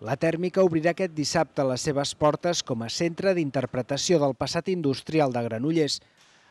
La tèrmica obrirà aquest dissabte les seves portes com a centre d'interpretació del passat industrial de Granollers.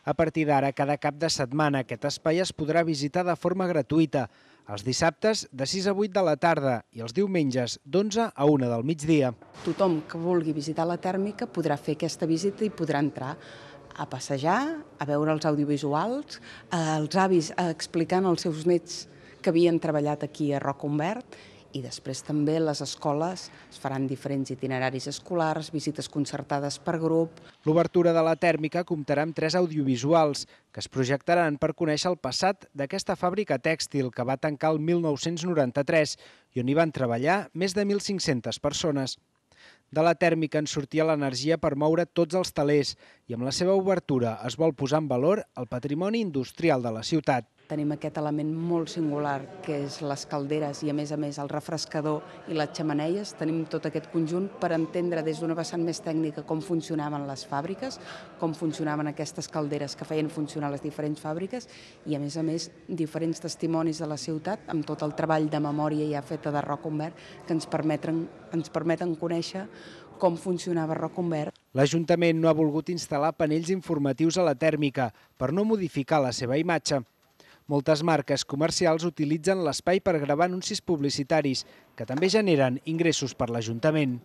A partir d'ara, cada cap de setmana, aquest espai es podrà visitar de forma gratuïta, els dissabtes de 6 a 8 de la tarda i els diumenges d'11 a 1 del migdia. Tothom que vulgui visitar la tèrmica podrà fer aquesta visita i podrà entrar a passejar, a veure els audiovisuals, eh, els avis eh, explicant als seus nets que havien treballat aquí a Roconvert i després també les escoles es faran diferents itineraris escolars, visites concertades per grup. L'obertura de la tèrmica comptarà amb tres audiovisuals que es projectaran per conèixer el passat d'aquesta fàbrica tèxtil que va tancar el 1993 i on hi van treballar més de 1.500 persones. De la tèrmica en sortia l'energia per moure tots els talers i amb la seva obertura es vol posar en valor el patrimoni industrial de la ciutat tenim aquest element molt singular que és les calderes i a més a més el refrescador i les xamanelles. Tenim tot aquest conjunt per entendre des d'una vessant més tècnica com funcionaven les fàbriques, com funcionaven aquestes calderes que feien funcionar les diferents fàbriques i a més a més diferents testimonis de la ciutat amb tot el treball de memòria ja feta de Humbert que ens permeten, ens permeten conèixer com funcionava Humbert. L'Ajuntament no ha volgut instal·lar panells informatius a la tèrmica per no modificar la seva imatge moltes marques comercials utilitzen l'espai per gravar anuncis publicitaris, que també generen ingressos per l'Ajuntament.